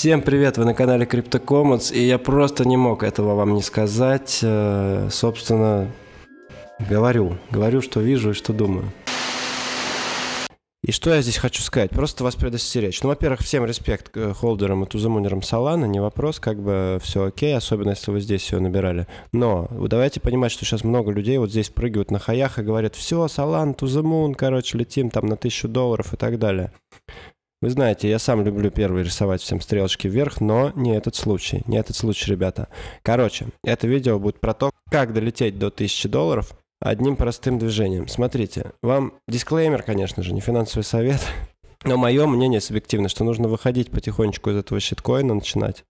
Всем привет, вы на канале CryptoCommons, и я просто не мог этого вам не сказать. Э, собственно, говорю, говорю, что вижу и что думаю. И что я здесь хочу сказать? Просто вас предостеречь. Ну, во-первых, всем респект э, холдерам и тузамунерам Солана, не вопрос, как бы все окей, особенно если вы здесь все набирали. Но давайте понимать, что сейчас много людей вот здесь прыгают на хаях и говорят, все, Солан, тузамун, короче, летим там на тысячу долларов и так далее. Вы знаете, я сам люблю первый рисовать всем стрелочки вверх, но не этот случай. Не этот случай, ребята. Короче, это видео будет про то, как долететь до 1000 долларов одним простым движением. Смотрите, вам дисклеймер, конечно же, не финансовый совет, но мое мнение субъективно, что нужно выходить потихонечку из этого щиткоина, начинать,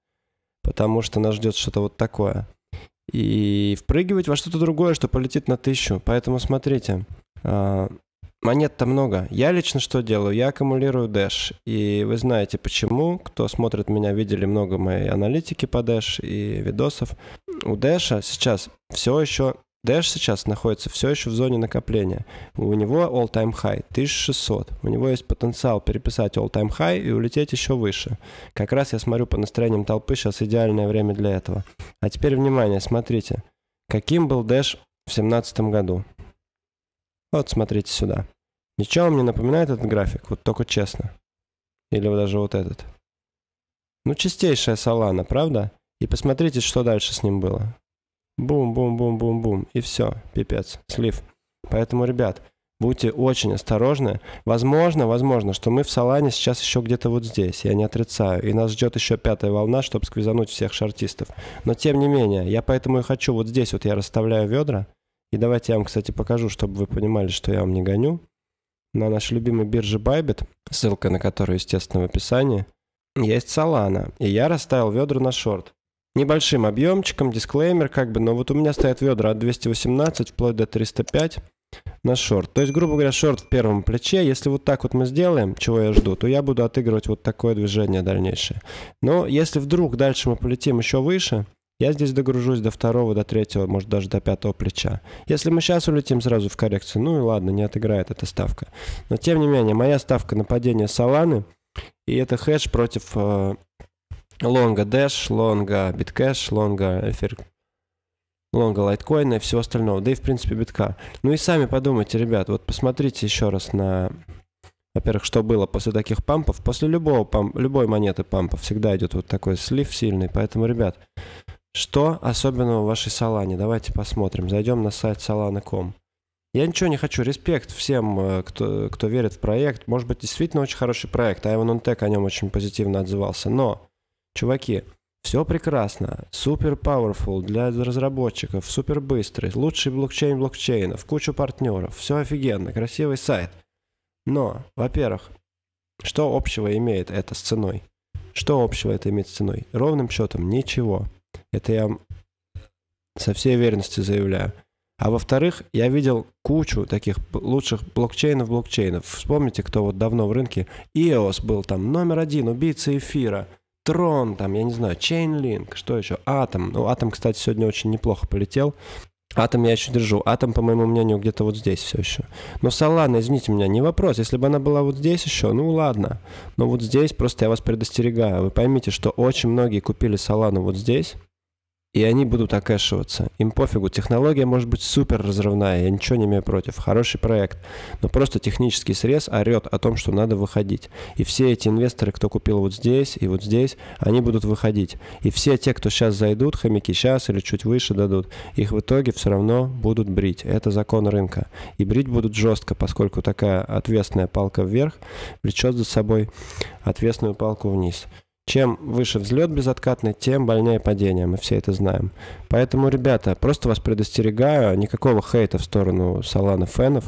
потому что нас ждет что-то вот такое. И впрыгивать во что-то другое, что полетит на тысячу. Поэтому смотрите, а, Монет-то много. Я лично что делаю? Я аккумулирую Dash. И вы знаете почему. Кто смотрит меня, видели много моей аналитики по Dash и видосов. У Dash сейчас все еще... Dash сейчас находится все еще в зоне накопления. У него all-time high 1600. У него есть потенциал переписать all-time high и улететь еще выше. Как раз я смотрю по настроениям толпы, сейчас идеальное время для этого. А теперь внимание, смотрите. Каким был Dash в 2017 году? Вот смотрите сюда. Ничего вам не напоминает этот график? Вот только честно. Или вот даже вот этот. Ну, чистейшая салана, правда? И посмотрите, что дальше с ним было. Бум-бум-бум-бум-бум. И все, пипец, слив. Поэтому, ребят, будьте очень осторожны. Возможно, возможно, что мы в салане сейчас еще где-то вот здесь, я не отрицаю. И нас ждет еще пятая волна, чтобы сквизануть всех шартистов. Но тем не менее, я поэтому и хочу, вот здесь вот я расставляю ведра. И давайте я вам, кстати, покажу, чтобы вы понимали, что я вам не гоню на нашей любимой бирже Bybit, ссылка на которую, естественно, в описании, есть Solana. И я расставил ведра на шорт. Небольшим объемчиком, дисклеймер как бы, но вот у меня стоят ведра от 218 вплоть до 305 на шорт. То есть, грубо говоря, шорт в первом плече. Если вот так вот мы сделаем, чего я жду, то я буду отыгрывать вот такое движение дальнейшее. Но если вдруг дальше мы полетим еще выше, я здесь догружусь до второго, до третьего, может даже до пятого плеча. Если мы сейчас улетим сразу в коррекцию, ну и ладно, не отыграет эта ставка. Но тем не менее, моя ставка на падение саланы и это хедж против э, лонга Dash, лонга Bitcash, лонга эфир лонга лайткоина и всего остального, да и в принципе битка. Ну и сами подумайте, ребят, вот посмотрите еще раз на, во-первых, что было после таких пампов. После любого пам, любой монеты пампа всегда идет вот такой слив сильный, поэтому, ребят, что особенного в вашей Салане? Давайте посмотрим. Зайдем на сайт solana.com. Я ничего не хочу. Респект всем, э, кто, кто верит в проект. Может быть, действительно очень хороший проект. Айван Онтек о нем очень позитивно отзывался. Но, чуваки, все прекрасно. Супер powerful для разработчиков. Супер быстрый. Лучший блокчейн блокчейнов. Кучу партнеров. Все офигенно. Красивый сайт. Но, во-первых, что общего имеет это с ценой? Что общего это имеет с ценой? Ровным счетом ничего. Это я со всей уверенностью заявляю. А во-вторых, я видел кучу таких лучших блокчейнов блокчейнов. Вспомните, кто вот давно в рынке. EOS был там номер один, убийца эфира. Трон, там, я не знаю, Chainlink, что еще? Атом. Ну, Атом, кстати, сегодня очень неплохо полетел. Атом я еще держу. Атом, по моему мнению, где-то вот здесь все еще. Но Солана, извините меня, не вопрос. Если бы она была вот здесь еще, ну ладно. Но вот здесь просто я вас предостерегаю. Вы поймите, что очень многие купили Солану вот здесь и они будут окэшиваться. Им пофигу, технология может быть супер разрывная, я ничего не имею против, хороший проект, но просто технический срез орет о том, что надо выходить. И все эти инвесторы, кто купил вот здесь и вот здесь, они будут выходить. И все те, кто сейчас зайдут, хомяки сейчас или чуть выше дадут, их в итоге все равно будут брить. Это закон рынка. И брить будут жестко, поскольку такая ответственная палка вверх влечет за собой ответственную палку вниз. Чем выше взлет безоткатный, тем больнее падение, мы все это знаем. Поэтому, ребята, просто вас предостерегаю, никакого хейта в сторону Solana фенов.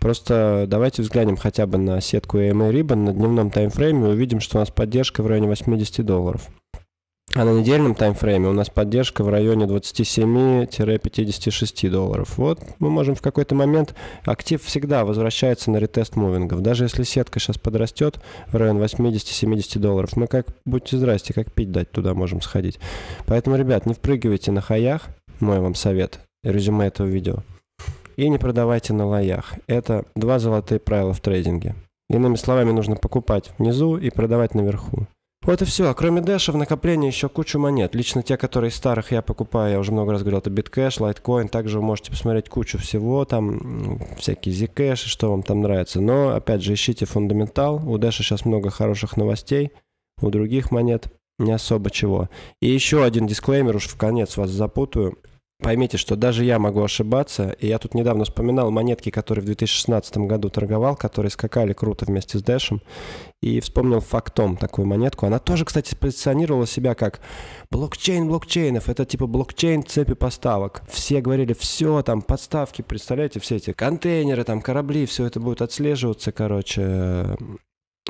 Просто давайте взглянем хотя бы на сетку EMA Ribbon на дневном таймфрейме и увидим, что у нас поддержка в районе 80 долларов. А на недельном таймфрейме у нас поддержка в районе 27-56 долларов. Вот мы можем в какой-то момент... Актив всегда возвращается на ретест мувингов. Даже если сетка сейчас подрастет в район 80-70 долларов, мы как, будьте здрасте, как пить дать туда можем сходить. Поэтому, ребят, не впрыгивайте на хаях, мой вам совет, резюме этого видео. И не продавайте на лоях. Это два золотые правила в трейдинге. Иными словами, нужно покупать внизу и продавать наверху. Вот и все. А кроме Дэша в накоплении еще кучу монет. Лично те, которые из старых я покупаю, я уже много раз говорил, это Bitcash, Litecoin. Также вы можете посмотреть кучу всего, там всякие Zcash, что вам там нравится. Но, опять же, ищите фундаментал. У Дэша сейчас много хороших новостей, у других монет не особо чего. И еще один дисклеймер, уж в конец вас запутаю. Поймите, что даже я могу ошибаться, и я тут недавно вспоминал монетки, которые в 2016 году торговал, которые скакали круто вместе с Дэшем, и вспомнил фактом такую монетку. Она тоже, кстати, позиционировала себя как блокчейн блокчейнов, это типа блокчейн цепи поставок. Все говорили, все, там, подставки, представляете, все эти контейнеры, там, корабли, все это будет отслеживаться, короче,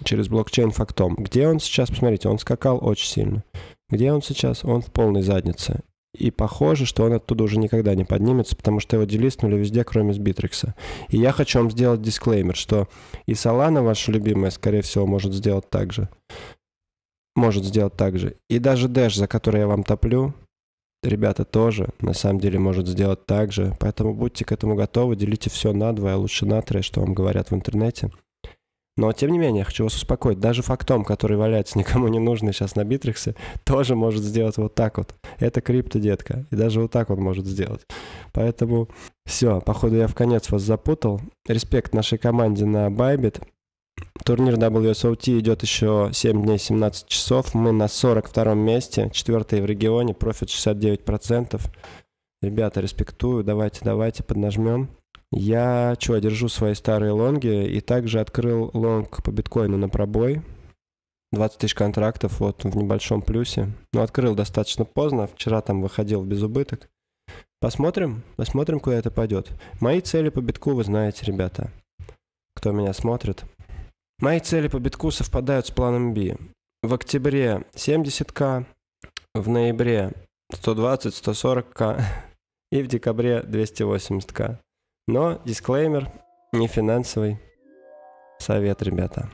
через блокчейн фактом. Где он сейчас? Посмотрите, он скакал очень сильно. Где он сейчас? Он в полной заднице и похоже, что он оттуда уже никогда не поднимется, потому что его делистнули везде, кроме Сбитрикса. И я хочу вам сделать дисклеймер, что и Solana, ваша любимая, скорее всего, может сделать так же. Может сделать так же. И даже Дэш, за который я вам топлю, ребята тоже, на самом деле, может сделать так же. Поэтому будьте к этому готовы, делите все на двое, а лучше на трое, что вам говорят в интернете. Но, тем не менее, я хочу вас успокоить. Даже фактом, который валяется никому не нужный сейчас на Битриксе, тоже может сделать вот так вот. Это крипто, детка. И даже вот так он может сделать. Поэтому все, походу я в конец вас запутал. Респект нашей команде на Bybit. Турнир WSOT идет еще 7 дней 17 часов. Мы на 42 месте, 4 в регионе, профит 69%. Ребята, респектую, давайте, давайте, поднажмем. Я, что, держу свои старые лонги и также открыл лонг по биткоину на пробой. 20 тысяч контрактов, вот, в небольшом плюсе. Но открыл достаточно поздно, вчера там выходил без убыток. Посмотрим, посмотрим, куда это пойдет. Мои цели по битку вы знаете, ребята, кто меня смотрит. Мои цели по битку совпадают с планом B. В октябре 70к, в ноябре 120-140к и в декабре 280к. Но дисклеймер не финансовый совет, ребята.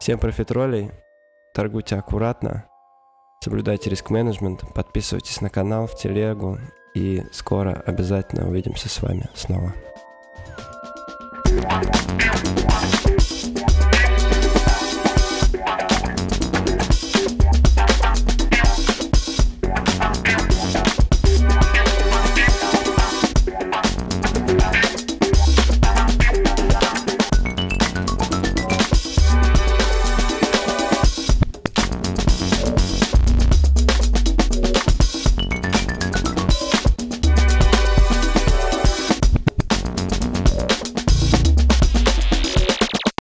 Всем профитролей, торгуйте аккуратно, соблюдайте риск-менеджмент, подписывайтесь на канал, в телегу, и скоро обязательно увидимся с вами снова. Yeah.